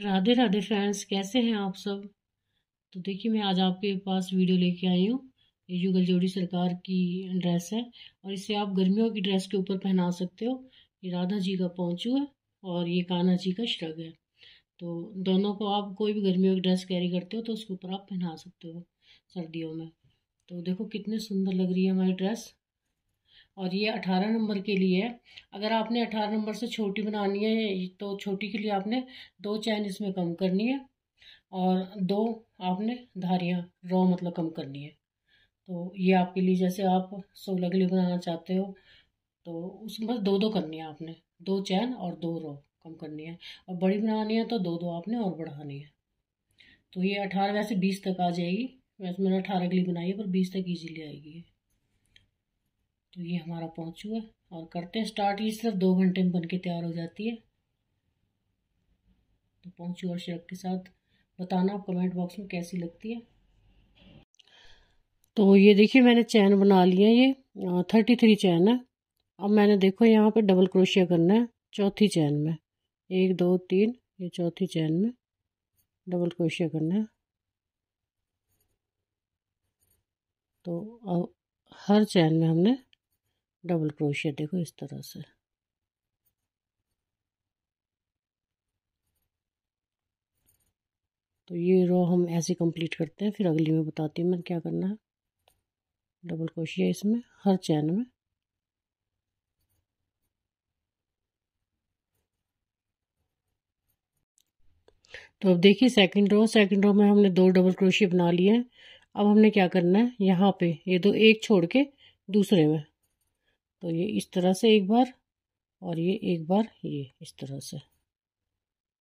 Radhe Radhe friends कैसे हैं आप सब तो देखिए मैं आज आपके पास वीडियो लेके आई हूँ ये युगल जोड़ी सरकार की ड्रेस है और इसे आप गर्मियों की ड्रेस के ऊपर पहना सकते हो ये राधा जी का पौचू है और ये कान्हा जी का श्रग है तो दोनों को आप कोई भी गर्मियों की ड्रेस कैरी करते हो तो उसके ऊपर आप पहना सकते हो सर्दियों में तो देखो कितनी सुंदर लग रही है हमारी ड्रेस और ये अठारह नंबर के लिए है अगर आपने अठारह नंबर से छोटी बनानी है तो छोटी के लिए आपने दो चैन इसमें कम करनी है और दो आपने धारियाँ रो मतलब कम करनी है तो ये आपके लिए जैसे आप सोलह के लिए बनाना चाहते हो तो उसमें दो दो करनी है आपने दो चैन और दो रो कम करनी है और बड़ी बनानी है तो दो दो आपने और बढ़ानी है तो ये अठारह वैसे बीस तक आ जाएगी वैसे मैंने अठारह के लिए बनाई है पर बीस तक ईजीली आएगी तो ये हमारा पहुंच हुआ और करते हैं स्टार्ट ये सिर्फ दो घंटे में बन के तैयार हो जाती है तो पहुंचू और शेख के साथ बताना आप कमेंट बॉक्स में कैसी लगती है तो ये देखिए मैंने चैन बना लिया ये थर्टी थ्री चैन है अब मैंने देखो यहाँ पे डबल क्रोशिया करना है चौथी चैन में एक दो तीन ये चौथी चैन में डबल क्रोशिया करना है तो अब हर चैन में हमने डबल क्रोशिया देखो इस तरह से तो ये रो हम ऐसे कंप्लीट करते हैं फिर अगली में बताती हूँ मैंने क्या करना है डबल क्रोशिया इसमें हर चैन में तो अब देखिए सेकंड रो सेकंड रो में हमने दो डबल क्रोशिया बना लिए हैं अब हमने क्या करना है यहाँ पे ये दो एक छोड़ के दूसरे में तो ये इस तरह से एक बार और ये एक बार ये इस तरह से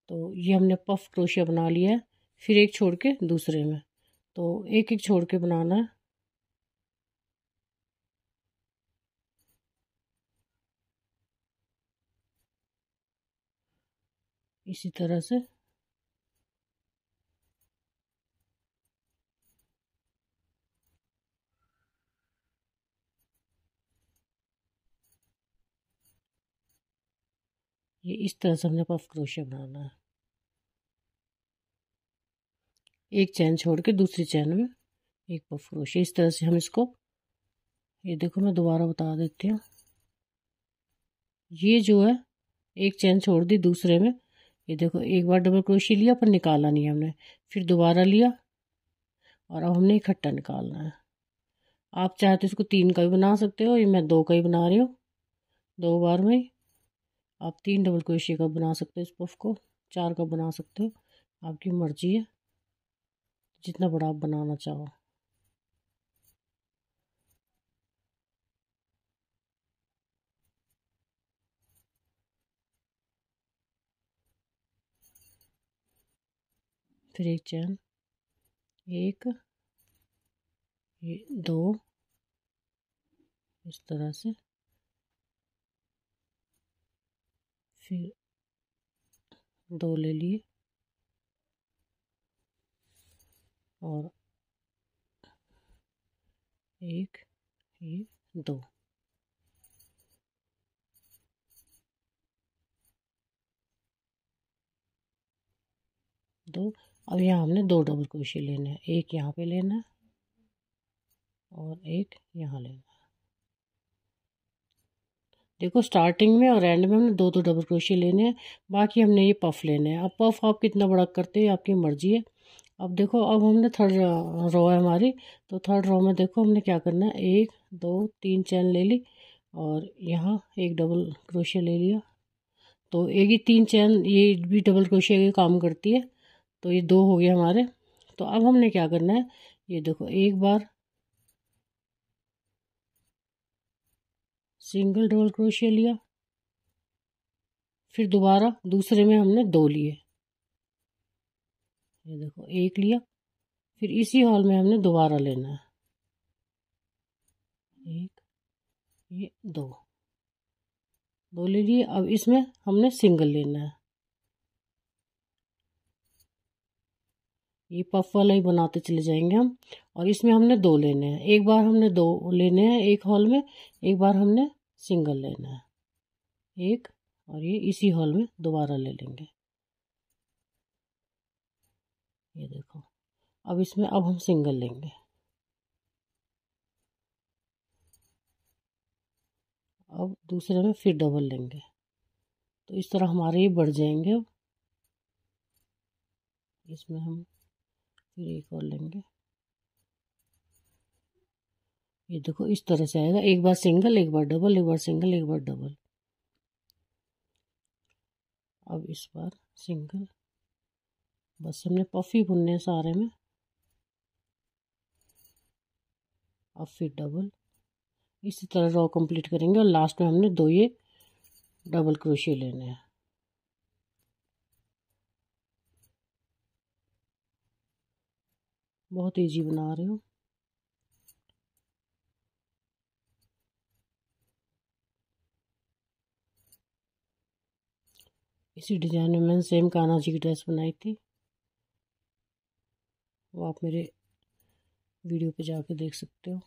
तो ये हमने पफ क्रोशिया बना लिया है फिर एक छोड़ के दूसरे में तो एक एक छोड़ के बनाना है इसी तरह से ये इस तरह से हमने पफ क्रोशे बनाना है एक चैन छोड़ के दूसरी चैन में एक पफ क्रोशे इस तरह से हम इसको ये देखो मैं दोबारा बता देती हूँ ये जो है एक चैन छोड़ दी दूसरे में ये देखो एक बार डबल क्रोशी लिया पर निकाला नहीं हमने फिर दोबारा लिया और अब हमने इकट्ठा निकालना है आप चाहे तो इसको तीन का भी बना सकते हो ये मैं दो का ही बना रही हूँ दो बार में आप तीन डबल क्रोशिया का बना सकते हो इस पफ को चार का बना सकते हो आपकी मर्जी है जितना बड़ा आप बनाना चाहो फिर एक चैन एक दो इस तरह से फिर दो ले लिए और एक ये दो दो अब यहाँ हमने दो डबल क्रोशिया लेना है एक यहाँ पे लेना है और एक यहाँ लेना है देखो स्टार्टिंग में और एंड में हमने दो दो डबल क्रोशिया लेने हैं बाकी हमने ये पफ लेने हैं अब पफ आप कितना बड़ा करते हैं आपकी मर्जी है अब देखो अब हमने थर्ड रो है हमारी तो थर्ड रो में देखो हमने क्या करना है एक दो तीन चैन ले ली और यहाँ एक डबल क्रोशिया ले लिया तो एक ही तीन चैन ये भी डबल क्रोशिया के काम करती है तो ये दो हो गए हमारे तो अब हमने क्या करना है ये देखो एक बार सिंगल डबल क्रोशिया लिया फिर दोबारा दूसरे में हमने दो लिए ये देखो एक लिया फिर इसी हॉल में हमने दोबारा लेना है एक ये दो दो ले लिए अब इसमें हमने सिंगल लेना है ये पफ वाला ही बनाते चले जाएंगे हम और इसमें हमने दो लेने हैं एक बार हमने दो लेने हैं एक हॉल में एक बार हमने सिंगल लेना है एक और ये इसी हॉल में दोबारा ले लेंगे ये देखो अब इसमें अब हम सिंगल लेंगे अब दूसरे में फिर डबल लेंगे तो इस तरह हमारे ये बढ़ जाएंगे अब इसमें हम फिर एक और लेंगे ये देखो इस तरह से आएगा एक बार सिंगल एक बार डबल एक बार सिंगल एक बार डबल अब इस बार सिंगल बस हमने पफी बुनने सारे में अब फिर डबल इसी तरह रॉ कंप्लीट करेंगे और लास्ट में हमने दो ये डबल क्रोशिया लेने हैं बहुत इजी बना रहे हो इसी डिज़ाइन में मैंने सेम काना जी की ड्रेस बनाई थी वो आप मेरे वीडियो पे जाके देख सकते हो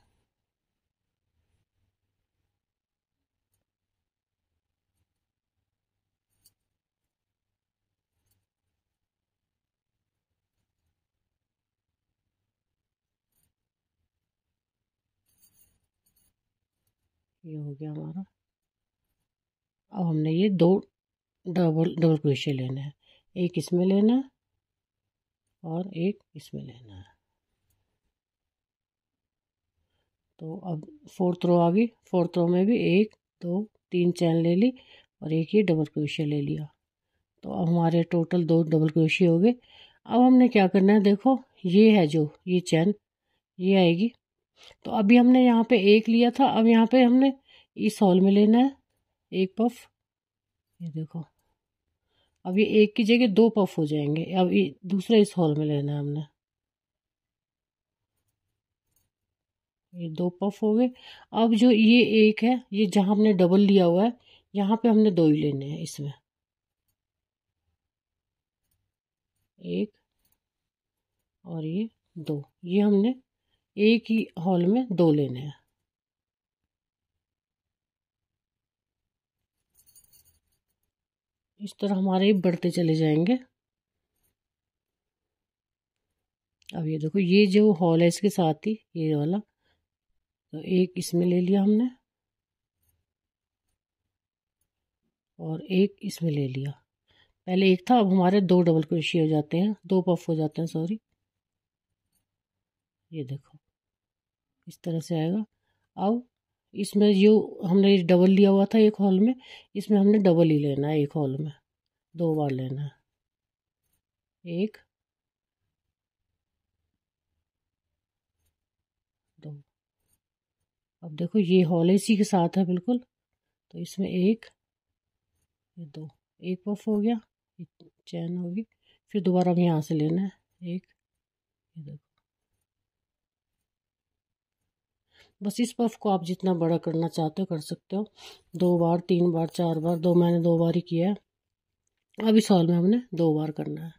ये हो गया हमारा अब हमने ये दो डबल डबल क्रोशिया लेना है एक इसमें लेना है और एक इसमें लेना है तो अब फोर्थ रो आ गई फोर्थ रो में भी एक दो तीन चैन ले ली और एक ही डबल क्रोशिया ले लिया तो अब हमारे टोटल दो डबल क्रोशिया हो गए अब हमने क्या करना है देखो ये है जो ये चैन ये आएगी तो अभी हमने यहाँ पे एक लिया था अब यहाँ पे हमने इस हॉल में लेना है एक पफ ये देखो अब ये एक की जगह दो पफ हो जाएंगे अब ये दूसरा इस हॉल में लेना है हमने ये दो पफ हो गए अब जो ये एक है ये जहाँ हमने डबल लिया हुआ है यहाँ पे हमने दो ही लेने हैं इसमें एक और ये दो ये हमने एक ही हॉल में दो लेने हैं इस तरह हमारे बढ़ते चले जाएंगे अब ये देखो ये जो हॉल है इसके साथ ही ये वाला तो एक इसमें ले लिया हमने और एक इसमें ले लिया पहले एक था अब हमारे दो डबल क्रोशिया हो जाते हैं दो पफ हो जाते हैं सॉरी ये देखो इस तरह से आएगा अब इसमें जो हमने डबल लिया हुआ था एक हॉल में इसमें हमने डबल ही लेना है एक हॉल में दो बार लेना है एक दो अब देखो ये हॉल इसी के साथ है बिल्कुल तो इसमें एक ये दो एक पफ हो गया चैन होगी फिर दोबारा हम यहाँ से लेना है एक ये देखो बस इस पफ को आप जितना बड़ा करना चाहते हो कर सकते हो दो बार तीन बार चार बार दो मैंने दो बार ही किया है अब इस हॉल में हमने दो बार करना है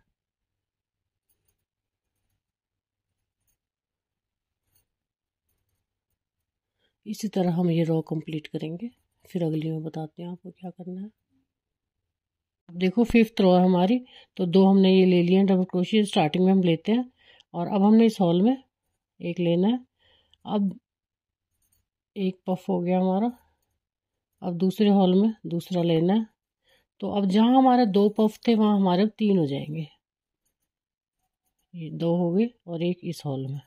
इसी तरह हम ये रॉ कंप्लीट करेंगे फिर अगली में बताते हैं आपको क्या करना है देखो फिफ्थ रॉ है हमारी तो दो हमने ये ले लिए डबल क्रोशिया स्टार्टिंग में हम लेते हैं और अब हमने इस हॉल में एक लेना है अब एक पफ हो गया हमारा अब दूसरे हॉल में दूसरा लेना है तो अब जहाँ हमारे दो पफ थे वहाँ हमारे अब तीन हो जाएंगे ये दो हो गए और एक इस हॉल में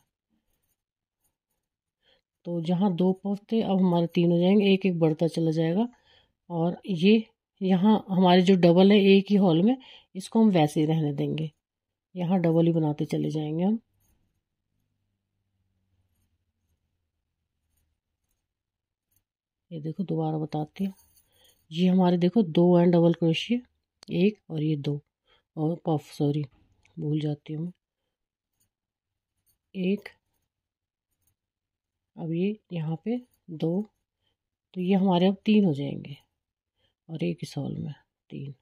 तो जहाँ दो पफ थे अब हमारे तीन हो जाएंगे एक एक बढ़ता चला जाएगा और ये यहाँ हमारे जो डबल है एक ही हॉल में इसको हम वैसे ही रहने देंगे यहाँ डबल ही बनाते चले जाएंगे हम ये देखो दोबारा बताती हूँ ये हमारे देखो दो एंड डबल क्रोशिया एक और ये दो और पफ सॉरी भूल जाती हूँ मैं एक अब ये यहाँ पे दो तो ये हमारे अब तीन हो जाएंगे और एक इस हॉल में तीन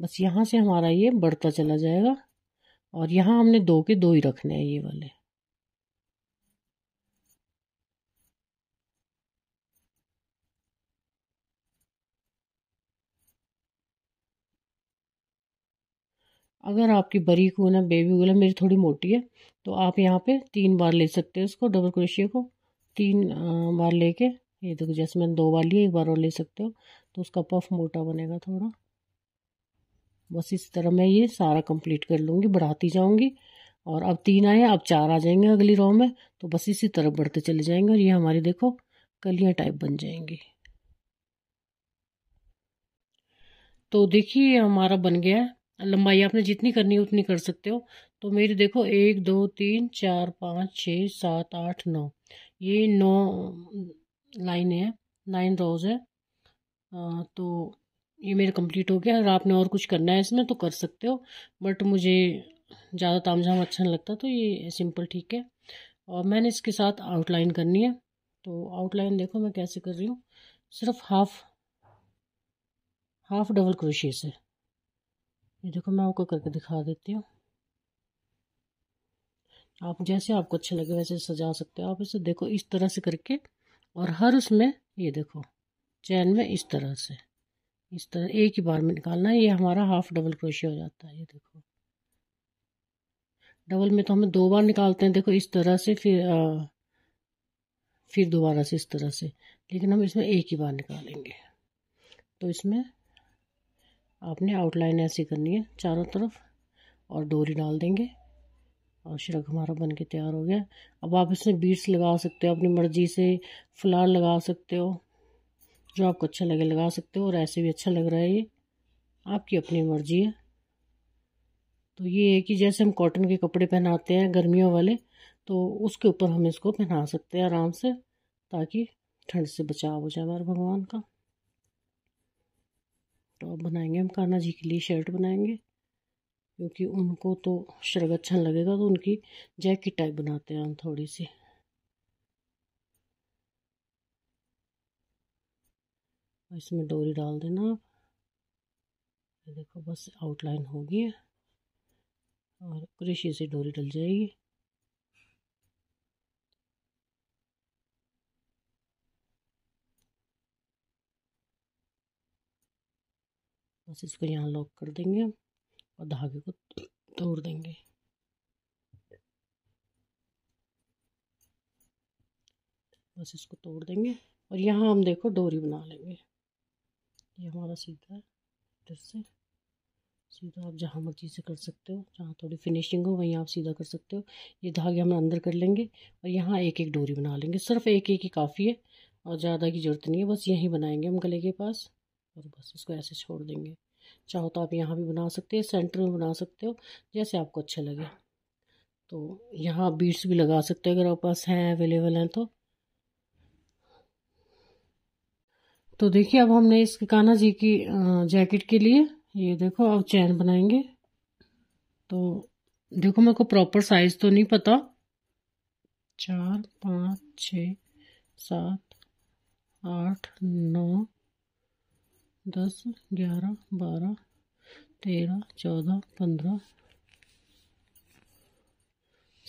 बस यहाँ से हमारा ये बढ़ता चला जाएगा और यहाँ हमने दो के दो ही रखने हैं ये वाले अगर आपकी बरी को ना बेबी कून है मेरी थोड़ी मोटी है तो आप यहाँ पे तीन बार ले सकते हैं इसको डबल क्रोशिया को तीन बार लेके ये देखो जैसे मैंने दो बार लिया एक बार और ले सकते हो तो उसका पफ मोटा बनेगा थोड़ा बस इस तरह मैं ये सारा कंप्लीट कर लूँगी बढ़ाती जाऊँगी और अब तीन आए अब चार आ जाएंगे अगली रॉ में तो बस इसी तरह बढ़ते चले जाएंगे और ये हमारी देखो कलियाँ टाइप बन जाएंगी तो देखिए हमारा बन गया है लंबाई आपने जितनी करनी है उतनी कर सकते हो तो मेरी देखो एक दो तीन चार पाँच छः सात आठ नौ ये नौ लाइनें हैं नाइन रोज है आ, तो ये मेरा कंप्लीट हो गया अगर आपने और कुछ करना है इसमें तो कर सकते हो बट मुझे ज़्यादा ताम झाम अच्छा नहीं लगता तो ये सिंपल ठीक है और मैंने इसके साथ आउटलाइन करनी है तो आउटलाइन देखो मैं कैसे कर रही हूँ सिर्फ हाफ हाफ डबल क्रोशिए से ये देखो मैं आपको करके दिखा देती हूँ आप जैसे आपको अच्छा लगे वैसे सजा सकते हो आप इसे देखो इस तरह से करके और हर उसमें ये देखो चैन में इस तरह से इस तरह एक ही बार में निकालना है ये हमारा हाफ डबल क्रोशिया हो जाता है ये देखो डबल में तो हमें दो बार निकालते हैं देखो इस तरह से फिर आ, फिर दोबारा से इस तरह से लेकिन हम इसमें एक ही बार निकालेंगे तो इसमें आपने आउटलाइन ऐसी करनी है चारों तरफ और डोरी डाल देंगे और शरक हमारा बन के तैयार हो गया अब आप इसमें बीट्स लगा सकते हो अपनी मर्जी से फ्लार लगा सकते हो जो आपको अच्छा लगे लगा सकते हो और ऐसे भी अच्छा लग रहा है ये आपकी अपनी मर्जी है तो ये है कि जैसे हम कॉटन के कपड़े पहनाते हैं गर्मियों वाले तो उसके ऊपर हम इसको पहना सकते हैं आराम से ताकि ठंड से बचाव हो जाए हमारे भगवान का टॉप बनाएंगे हम कान्हा जी के लिए शर्ट बनाएंगे क्योंकि उनको तो शर्ग अच्छा लगेगा तो उनकी जैकेट टाइप बनाते हैं हम थोड़ी सी इसमें डोरी डाल देना आप देखो बस आउटलाइन होगी और क्रेशी से डोरी डल जाएगी बस इसको यहाँ लॉक कर देंगे हम और धागे को तोड़ देंगे बस इसको तोड़ देंगे और यहाँ हम देखो डोरी बना लेंगे ये हमारा सीधा है से सीधा आप जहाँ मर्जी से कर सकते हो जहाँ थोड़ी फिनिशिंग हो वहीं आप सीधा कर सकते हो ये धागे हम अंदर कर लेंगे और यहाँ एक एक डोरी बना लेंगे सिर्फ एक एक ही काफ़ी है और ज़्यादा की ज़रूरत नहीं है बस यहीं बनाएंगे हम गले के पास और बस इसको ऐसे छोड़ देंगे चाहो तो आप यहाँ भी बना सकते हो सेंटर में बना सकते हो जैसे आपको अच्छा लगे तो यहाँ आप बीड्स भी लगा सकते हो अगर आपके पास हैं अवेलेबल हैं तो तो देखिए अब हमने इस काना जी की जैकेट के लिए ये देखो अब चैन बनाएंगे तो देखो मेरे को प्रॉपर साइज तो नहीं पता चार पाँच छ सात आठ नौ दस ग्यारह बारह तेरह चौदह पंद्रह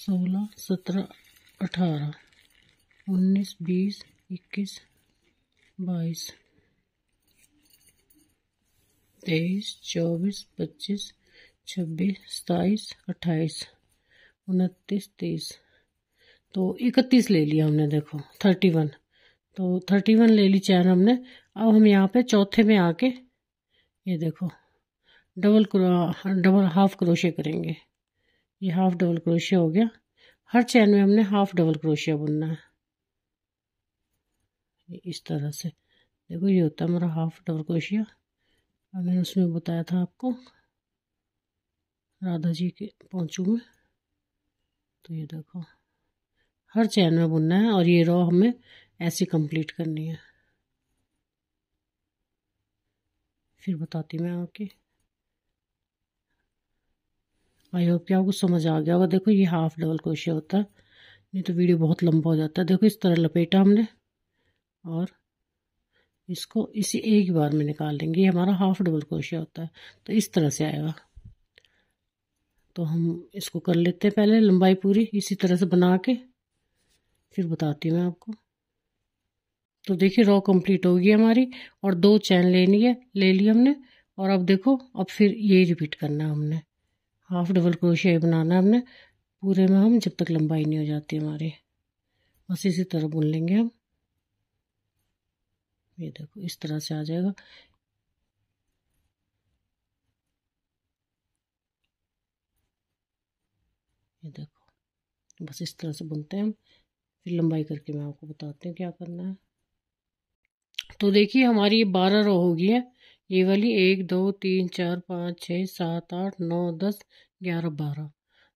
सोलह सत्रह अठारह उन्नीस बीस इक्कीस बाईस तेईस चौबीस पच्चीस छब्बीस सताईस अट्ठाईस उनतीस तीस तो इकतीस ले लिया हमने देखो थर्टी वन तो थर्टी वन ले ली चैन हमने अब हम यहाँ पे चौथे में आके ये देखो डबल डबल हाफ क्रोशे करेंगे ये हाफ डबल क्रोशिया हो गया हर चैन में हमने हाफ डबल क्रोशिया बुनना है इस तरह से देखो ये होता है मेरा हाफ डबल क्रोशिया मैंने उसमें बताया था आपको राधा जी के पहुँचू में तो ये देखो हर चैन में बुनना है और ये रॉ हमें ऐसी कंप्लीट करनी है फिर बताती मैं आके आई होप कि आपको समझ आ गया होगा देखो ये हाफ डबल क्रोशिया होता है नहीं तो वीडियो बहुत लंबा हो जाता है देखो इस तरह लपेटा हमने और इसको इसी एक बार में निकाल लेंगे ये हमारा हाफ डबल क्रोशिया होता है तो इस तरह से आएगा तो हम इसको कर लेते हैं पहले लंबाई पूरी इसी तरह से बना के फिर बताती हूँ मैं आपको तो देखिए रॉ कंप्लीट होगी हमारी और दो चैन लेनी है ले ली हमने और अब देखो अब फिर ये रिपीट करना है हमने हाफ डबल क्रोशिया बनाना हमने पूरे में हम जब तक लंबाई नहीं हो जाती हमारी बस इसी तरह बुन लेंगे हम ये देखो इस तरह से आ जाएगा ये देखो बस इस तरह से बुनते हैं हम फिर लंबाई करके मैं आपको बताती हूँ क्या करना है तो देखिए हमारी ये बारह रो होगी है ये वाली एक दो तीन चार पाँच छः सात आठ नौ दस ग्यारह बारह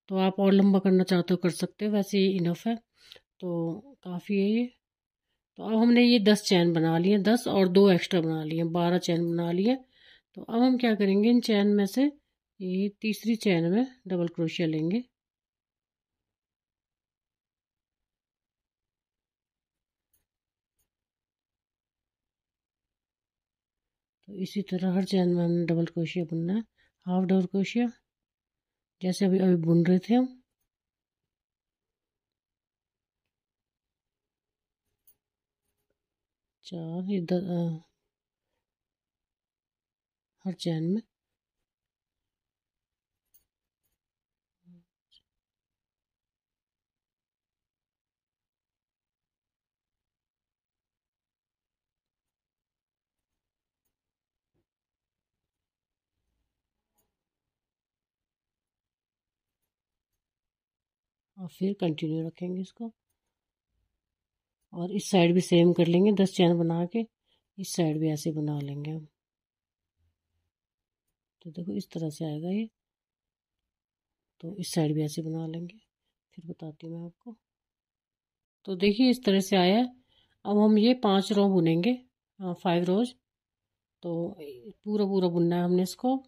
तो आप और लंबा करना चाहते हो कर सकते हो वैसे ये इनफ है तो काफ़ी है ये तो अब हमने ये दस चैन बना लिए दस और दो एक्स्ट्रा बना लिए बारह चैन बना लिए तो अब हम क्या करेंगे इन चैन में से ये तीसरी चैन में डबल क्रोशिया लेंगे तो इसी तरह हर चैन में हमने डबल क्रोशिया बुनना है हाफ डबल क्रोशिया जैसे अभी अभी बुन रहे थे हम चार इधर हर चैन में और फिर कंटिन्यू रखेंगे इसको और इस साइड भी सेम कर लेंगे दस चैन बना के इस साइड भी ऐसे बना लेंगे हम तो देखो इस तरह से आएगा ये तो इस साइड भी ऐसे बना लेंगे फिर बताती हूँ मैं आपको तो देखिए इस तरह से आया अब हम ये पांच रो बुनेंगे फाइव रोज तो पूरा पूरा बुनना है हमने इसको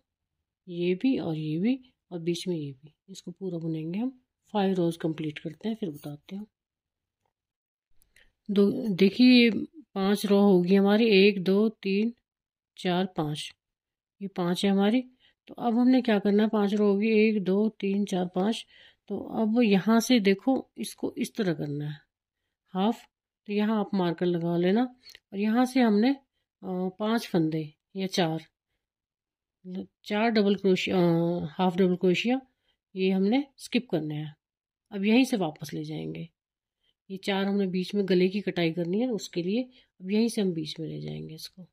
ये भी और ये भी और बीच में ये भी इसको पूरा बुनेंगे हम फाइव रोज कंप्लीट करते हैं फिर बताते हैं दो देखिए ये पाँच रो होगी हमारी एक दो तीन चार पाँच ये पाँच है हमारी तो अब हमने क्या करना है पाँच रो होगी एक दो तीन चार पाँच तो अब यहाँ से देखो इसको इस तरह करना है हाफ तो यहाँ आप मार्कर लगा लेना और यहाँ से हमने पांच फंदे या चार चार डबल क्रोशिया हाफ डबल क्रोशिया ये हमने स्किप करने हैं अब यहीं से वापस ले जाएंगे ये चार हमने बीच में गले की कटाई करनी है उसके लिए अब यहीं से हम बीच में ले जाएंगे इसको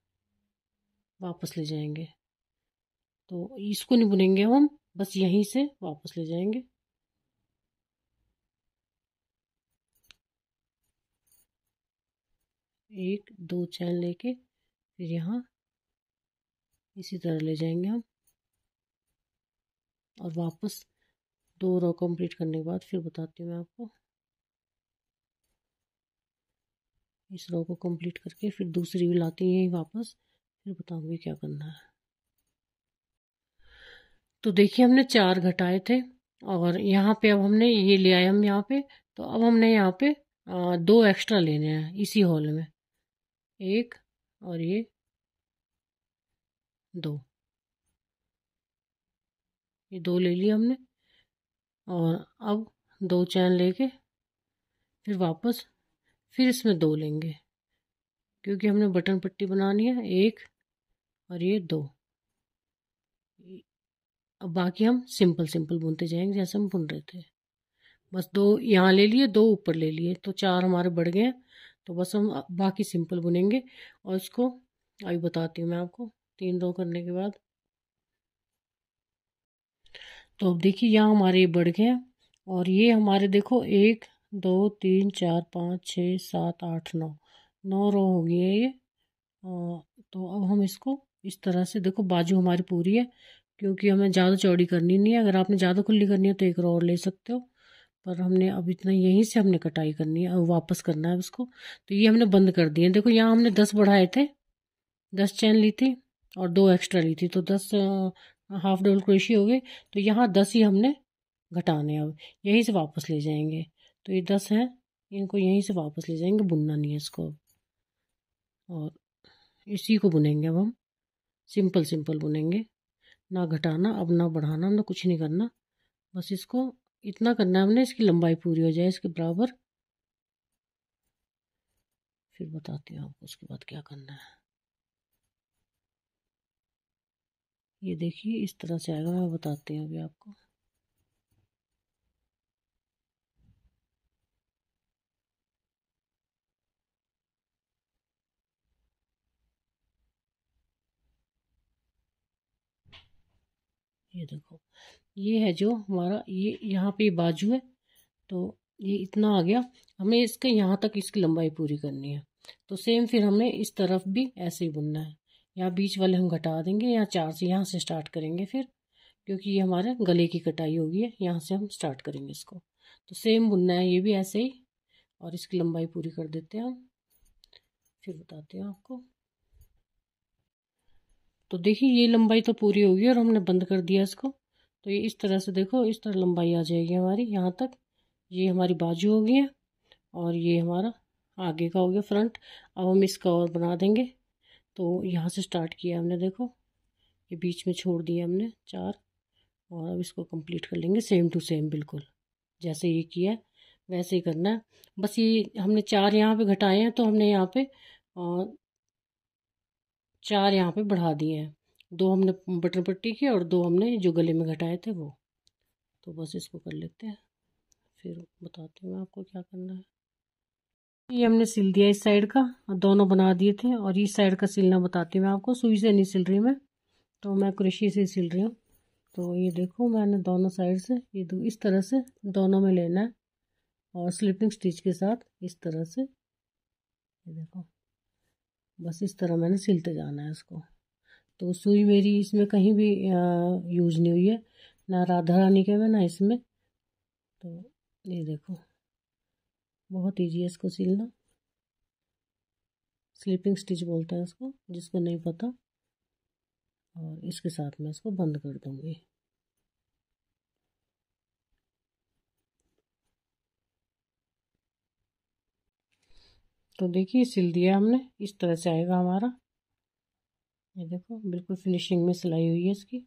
वापस ले जाएंगे तो इसको नहीं बुनेंगे हम बस यहीं से वापस ले जाएंगे एक दो चैन लेके फिर यहाँ इसी तरह ले जाएंगे हम और वापस दो रो कंप्लीट करने के बाद फिर बताती हूँ मैं आपको इस रो को कंप्लीट करके फिर दूसरी भी लाती यही वापस फिर बताऊँगी क्या करना है तो देखिए हमने चार घटाए थे और यहाँ पे अब हमने ये ले आए हम यहाँ पे तो अब हमने यहाँ पे दो एक्स्ट्रा लेने हैं इसी हॉल में एक और ये दो ये दो ले लिए हमने और अब दो चैन लेके फिर वापस फिर इसमें दो लेंगे क्योंकि हमने बटन पट्टी बनानी है एक और ये दो अब बाकी हम सिंपल सिंपल बुनते जाएंगे जैसे हम बुन रहे थे बस दो यहाँ ले लिए दो ऊपर ले लिए तो चार हमारे बढ़ गए तो बस हम बाकी सिंपल बुनेंगे और इसको अभी बताती हूँ मैं आपको तीन दो करने के बाद तो अब देखिए यहाँ हमारे बढ़ गए और ये हमारे देखो एक दो तीन चार पाँच छः सात आठ नौ नौ रो हो गई है ये तो अब हम इसको इस तरह से देखो बाजू हमारी पूरी है क्योंकि हमें ज़्यादा चौड़ी करनी नहीं है अगर आपने ज़्यादा खुली करनी है तो एक रो और ले सकते हो पर हमने अब इतना यहीं से हमने कटाई करनी है और वापस करना है उसको तो ये हमने बंद कर दिए देखो यहाँ हमने दस बढ़ाए थे दस चैन ली थी और दो एक्स्ट्रा ली थी तो दस हाफ डबल क्रोशी हो गए तो यहाँ दस ही हमने घटाने अब यहीं से वापस ले जाएंगे तो ये दस हैं इनको यहीं से वापस ले जाएंगे बुनना नहीं है इसको और इसी को बुनेंगे अब हम सिंपल सिंपल बुनेंगे ना घटाना अब ना बढ़ाना ना कुछ नहीं करना बस इसको इतना करना है हमने इसकी लंबाई पूरी हो जाए इसके बराबर फिर बताती हूँ आपको उसके बाद क्या करना है ये देखिए इस तरह से आएगा मैं बताती हूँ अभी आपको ये देखो ये है जो हमारा ये यहाँ पे बाजू है तो ये इतना आ गया हमें इसके यहाँ तक इसकी लंबाई पूरी करनी है तो सेम फिर हमने इस तरफ भी ऐसे ही बुनना है यहाँ बीच वाले हम घटा देंगे या चार से यहाँ से स्टार्ट करेंगे फिर क्योंकि ये हमारे गले की कटाई होगी है यहाँ से हम स्टार्ट करेंगे इसको तो सेम बुनना है ये भी ऐसे ही और इसकी लंबाई पूरी कर देते हैं हम फिर बताते हैं आपको तो देखिए ये लंबाई तो पूरी होगी और हमने बंद कर दिया इसको तो ये इस तरह से देखो इस तरह लंबाई आ जाएगी हमारी यहाँ तक ये हमारी बाजू हो गई है और ये हमारा आगे का हो गया फ्रंट अब हम इसका और बना देंगे तो यहाँ से स्टार्ट किया हमने देखो ये बीच में छोड़ दिया हमने चार और अब इसको कंप्लीट कर लेंगे सेम टू सेम बिल्कुल जैसे ये किया वैसे ही करना है बस ये हमने चार यहाँ पे घटाए हैं तो हमने यहाँ पे और चार यहाँ पे बढ़ा दिए हैं दो हमने बटर पट्टी की और दो हमने जो गले में घटाए थे वो तो बस इसको कर लेते हैं फिर बताती हूँ मैं आपको क्या करना है ये हमने सिल दिया इस साइड का दोनों बना दिए थे और इस साइड का सिलना बताती हूँ मैं आपको सुई से नहीं सिल रही मैं तो मैं क्रेशी से सिल रही हूँ तो ये देखो मैंने दोनों साइड से ये दो इस तरह से दोनों में लेना है और स्लिपिंग स्टिच के साथ इस तरह से ये देखो बस इस तरह मैंने सिलते जाना है इसको तो सुई मेरी इसमें कहीं भी यूज़ नहीं हुई है ना राधा रानी के में ना इसमें तो ये देखो बहुत ईजी है इसको सिलना स्लीपिंग स्टिच बोलते हैं इसको जिसको नहीं पता और इसके साथ मैं इसको बंद कर दूँगी तो देखिए सिल दिया हमने इस तरह से आएगा हमारा ये देखो बिल्कुल फिनिशिंग में सिलाई हुई है इसकी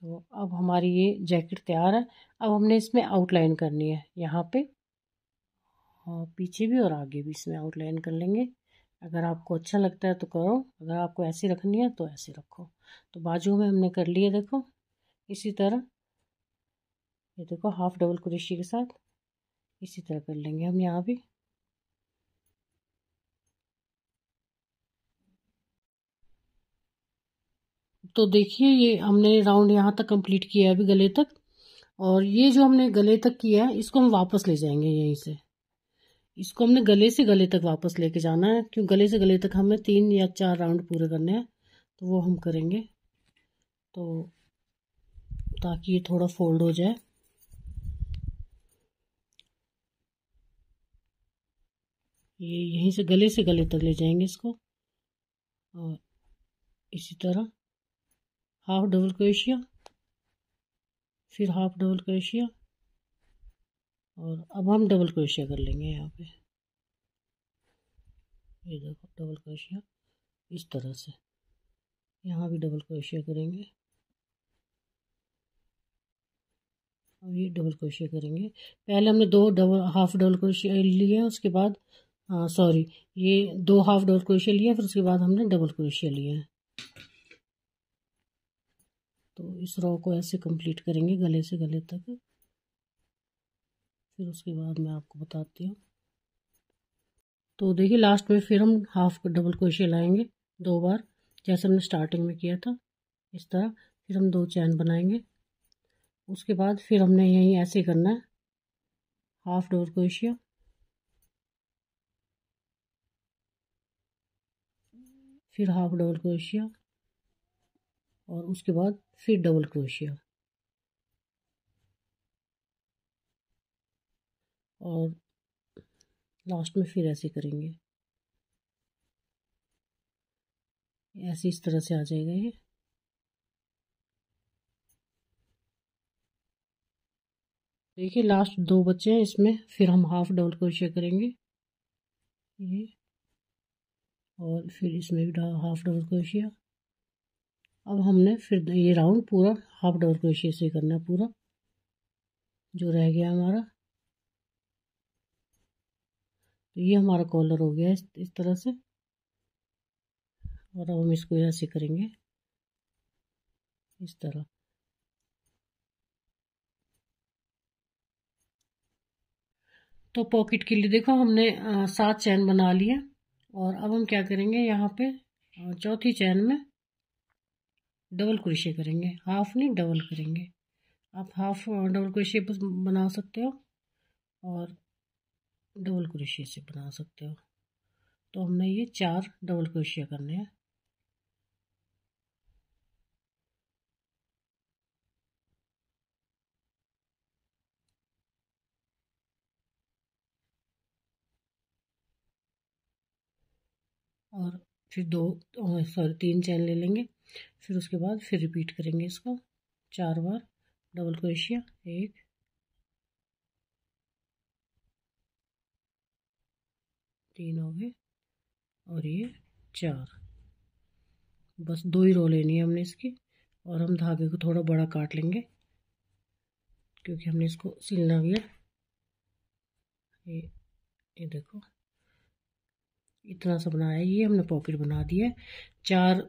तो अब हमारी ये जैकेट तैयार है अब हमने इसमें आउटलाइन करनी है यहाँ पे और पीछे भी और आगे भी इसमें आउटलाइन कर लेंगे अगर आपको अच्छा लगता है तो करो अगर आपको ऐसी रखनी है तो ऐसे रखो तो बाजू में हमने कर लिया देखो इसी तरह ये देखो हाफ डबल कुरेशी के साथ इसी तरह कर लेंगे हम यहाँ भी तो देखिए ये हमने राउंड यहाँ तक कंप्लीट किया है अभी गले तक और ये जो हमने गले तक किया है इसको हम वापस ले जाएंगे यहीं से इसको हमने गले से गले तक वापस लेके जाना है क्यों गले से गले तक हमें तीन या चार राउंड पूरे करने हैं तो वो हम करेंगे तो ताकि ये थोड़ा फोल्ड हो जाए ये यहीं से गले से गले तक ले जाएंगे इसको और इसी तरह हाफ डबल क्रेशिया फिर हाफ डबल क्रेशिया और अब हम डबल क्रोशिया कर लेंगे यहाँ पे ये देखो डबल क्रोशिया इस तरह से यहाँ भी डबल क्रोशिया करेंगे और ये डबल क्रोशिया करेंगे पहले हमने दो डबल हाफ डबल क्रोशिया हैं उसके बाद हाँ सॉरी ये दो हाफ डबल क्रोशिया लिए फिर उसके बाद हमने डबल क्रोशिया लिए हैं तो इस रॉ को ऐसे कंप्लीट करेंगे गले से गले तक फिर उसके बाद मैं आपको बताती हूँ तो देखिए लास्ट में फिर हम हाफ डबल क्रोशे लाएंगे दो बार जैसे हमने स्टार्टिंग में किया था इस तरह फिर हम दो चैन बनाएंगे उसके बाद फिर हमने यहीं ऐसे करना है हाफ डबल क्रोशिया फिर हाफ डबल क्रोशिया और उसके बाद फिर डबल क्रोशिया और लास्ट में फिर ऐसे करेंगे ऐसे इस तरह से आ जाएगा ये देखिए लास्ट दो बच्चे हैं इसमें फिर हम हाफ डबल क्रोशिया करेंगे ये और फिर इसमें भी हाफ डबल क्रोशिया अब हमने फिर ये राउंड पूरा हाफ डबल क्रोशिया से करना पूरा जो रह गया हमारा तो ये हमारा कॉलर हो गया इस, इस तरह से और अब हम इसको ऐसे करेंगे इस तरह तो पॉकेट के लिए देखो हमने सात चैन बना लिए और अब हम क्या करेंगे यहाँ पे चौथी चैन में डबल क्रोशिया करेंगे हाफ नहीं डबल करेंगे आप हाफ डबल क्रोशिया बना सकते हो और डबल क्रोशिया से बना सकते हो तो हमने ये चार डबल क्रोशिया करने हैं और फिर दो सॉरी तीन चैन ले लेंगे फिर उसके बाद फिर रिपीट करेंगे इसको चार बार डबल क्रोशिया एक तीन हो गए और ये चार बस दो ही रो लेनी है हमने इसकी और हम धागे को थोड़ा बड़ा काट लेंगे क्योंकि हमने इसको सिलना भी है ये ये देखो इतना सा बनाया ये हमने पॉकेट बना दिया है चार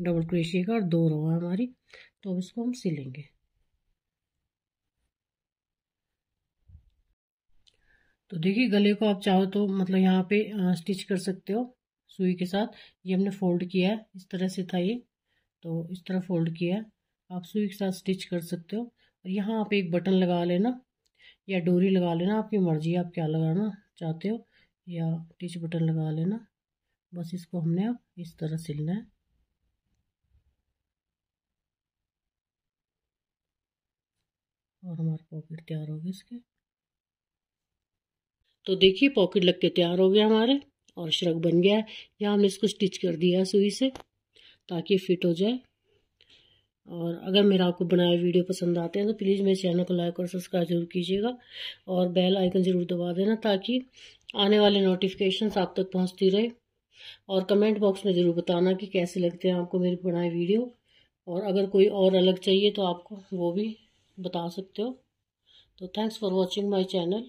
डबल क्रेशिया का और दो रो है हमारी तो अब इसको हम सिलेंगे तो देखिए गले को आप चाहो तो मतलब यहाँ पे स्टिच कर सकते हो सुई के साथ ये हमने फोल्ड किया है इस तरह से था ये तो इस तरह फोल्ड किया है आप सुई के साथ स्टिच कर सकते हो और यहाँ आप एक बटन लगा लेना या डोरी लगा लेना आपकी मर्जी आप क्या लगाना चाहते हो या टिच बटन लगा लेना बस इसको हमने अब इस तरह सिलना है और हमारे पॉकेट तैयार हो गए इसके तो देखिए पॉकेट लग के तैयार हो गया हमारे और श्रग बन गया है यहाँ हमने इसको स्टिच कर दिया है सुई से ताकि फिट हो जाए और अगर मेरा आपको बनाया वीडियो पसंद आते हैं तो प्लीज़ मेरे चैनल को लाइक और सब्सक्राइब जरूर कीजिएगा और बेल आइकन ज़रूर दबा देना ताकि आने वाले नोटिफिकेशंस आप तक पहुंचती रहे और कमेंट बॉक्स में ज़रूर बताना कि कैसे लगते हैं आपको मेरी बनाए वीडियो और अगर कोई और अलग चाहिए तो आपको वो भी बता सकते हो तो thanks for watching my channel